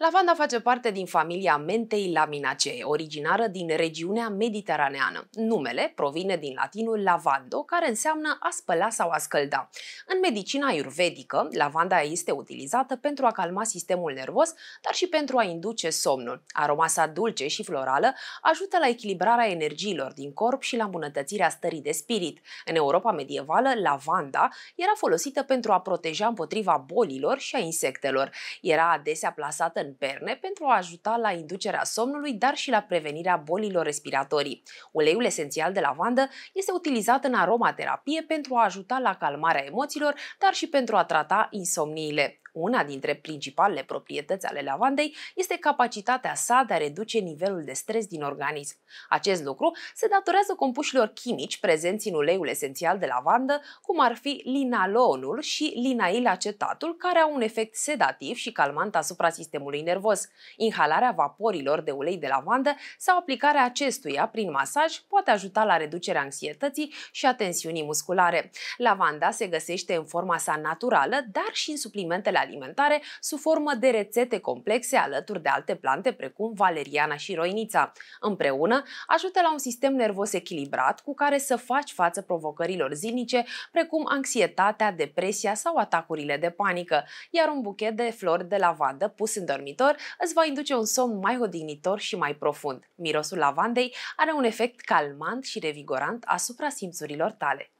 Lavanda face parte din familia Mentei laminacee, originară din regiunea mediteraneană. Numele provine din latinul lavando, care înseamnă a spăla sau a scălda. În medicina ayurvedică, lavanda este utilizată pentru a calma sistemul nervos, dar și pentru a induce somnul. Aroma sa dulce și florală ajută la echilibrarea energiilor din corp și la îmbunătățirea stării de spirit. În Europa medievală, lavanda era folosită pentru a proteja împotriva bolilor și a insectelor. Era adesea plasată în în perne pentru a ajuta la inducerea somnului, dar și la prevenirea bolilor respiratorii. Uleiul esențial de lavandă este utilizat în aromaterapie pentru a ajuta la calmarea emoțiilor, dar și pentru a trata insomniile. Una dintre principalele proprietăți ale lavandei este capacitatea sa de a reduce nivelul de stres din organism. Acest lucru se datorează compușilor chimici prezenți în uleiul esențial de lavandă, cum ar fi linalonul și linailacetatul, care au un efect sedativ și calmant asupra sistemului nervos. Inhalarea vaporilor de ulei de lavandă sau aplicarea acestuia prin masaj poate ajuta la reducerea anxietății și a tensiunii musculare. Lavanda se găsește în forma sa naturală, dar și în suplimentele alimentare sub formă de rețete complexe alături de alte plante precum valeriana și roinița. Împreună, ajută la un sistem nervos echilibrat cu care să faci față provocărilor zilnice precum anxietatea, depresia sau atacurile de panică, iar un buchet de flori de lavandă pus în dormitor îți va induce un somn mai odihnitor și mai profund. Mirosul lavandei are un efect calmant și revigorant asupra simțurilor tale.